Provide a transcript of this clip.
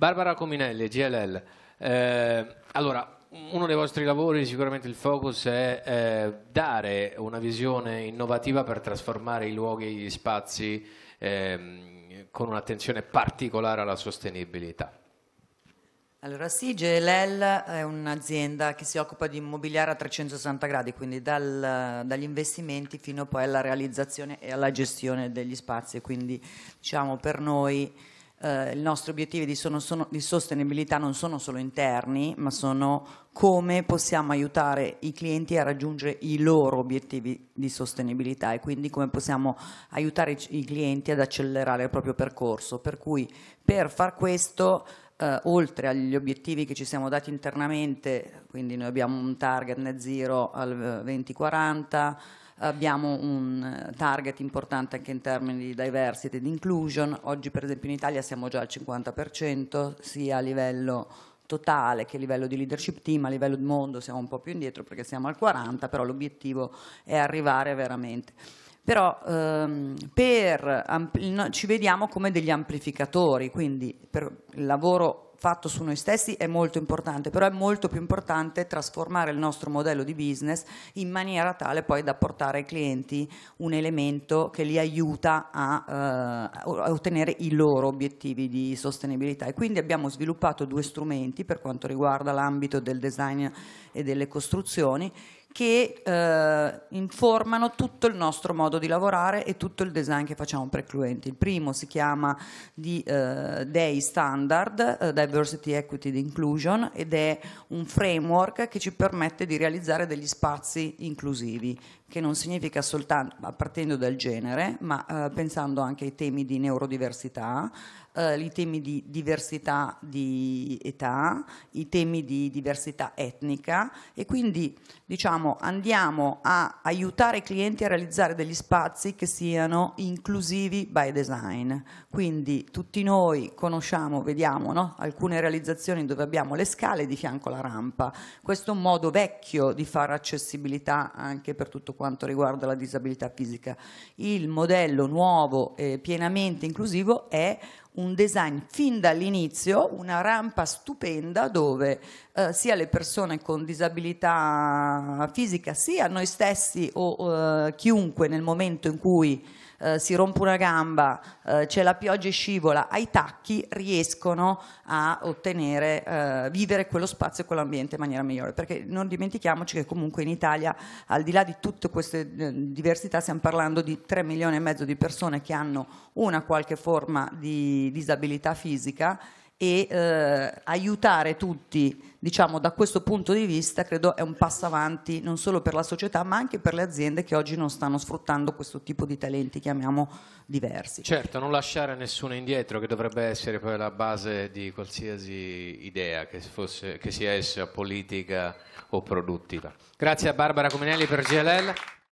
Barbara Cominelli, GLL. Eh, allora, uno dei vostri lavori, sicuramente il focus è eh, dare una visione innovativa per trasformare i luoghi, e gli spazi eh, con un'attenzione particolare alla sostenibilità. Allora sì, GLL è un'azienda che si occupa di immobiliare a 360 gradi, quindi dal, dagli investimenti fino poi alla realizzazione e alla gestione degli spazi, quindi diciamo per noi eh, i nostri obiettivi di, sono, sono, di sostenibilità non sono solo interni, ma sono come possiamo aiutare i clienti a raggiungere i loro obiettivi di sostenibilità e quindi come possiamo aiutare i clienti ad accelerare il proprio percorso. Per cui per far questo eh, oltre agli obiettivi che ci siamo dati internamente, quindi noi abbiamo un target net zero al 2040, eh, abbiamo un eh, target importante anche in termini di diversity ed inclusion, oggi per esempio in Italia siamo già al 50% sia a livello totale che a livello di leadership team, a livello di mondo siamo un po' più indietro perché siamo al 40, però l'obiettivo è arrivare veramente però ehm, ampl- ci vediamo come degli amplificatori, quindi il lavoro fatto su noi stessi è molto importante, però è molto più importante trasformare il nostro modello di business in maniera tale poi da portare ai clienti un elemento che li aiuta a, eh, a ottenere i loro obiettivi di sostenibilità. E quindi abbiamo sviluppato due strumenti per quanto riguarda l'ambito del design e delle costruzioni che eh, informano tutto il nostro modo di lavorare e tutto il design che facciamo per il cliente. Il primo si chiama di, eh, DEI Standard, eh, Diversity, Equity and Inclusion, ed è un framework che ci permette di realizzare degli spazi inclusivi che non significa soltanto partendo dal genere, ma eh, pensando anche ai temi di neurodiversità, eh, i temi di diversità di età, i temi di diversità etnica e quindi diciamo andiamo a aiutare i clienti a realizzare degli spazi che siano inclusivi by design. Quindi tutti noi conosciamo, vediamo no? alcune realizzazioni dove abbiamo le scale di fianco alla rampa. Questo è un modo vecchio di fare accessibilità anche per tutto quanto riguarda la disabilità fisica. Il modello nuovo eh, pienamente inclusivo è un design fin dall'inizio, una rampa stupenda dove eh, sia le persone con disabilità fisica, sia noi stessi o eh, chiunque nel momento in cui eh, si rompe una gamba, eh, c'è la pioggia e scivola, ai tacchi riescono a ottenere, eh, vivere quello spazio e quell'ambiente in maniera migliore. Perché non dimentichiamoci che comunque in Italia, al di là di tutte queste eh, diversità, stiamo parlando di 3 milioni e mezzo di persone che hanno una qualche forma di disabilità fisica e eh, aiutare tutti, diciamo, da questo punto di vista, credo è un passo avanti non solo per la società, ma anche per le aziende che oggi non stanno sfruttando questo tipo di talenti, chiamiamo diversi. Certo, non lasciare nessuno indietro, che dovrebbe essere poi la base di qualsiasi idea, che, fosse, che sia essa politica o produttiva. Grazie a Barbara Cominelli per GLL.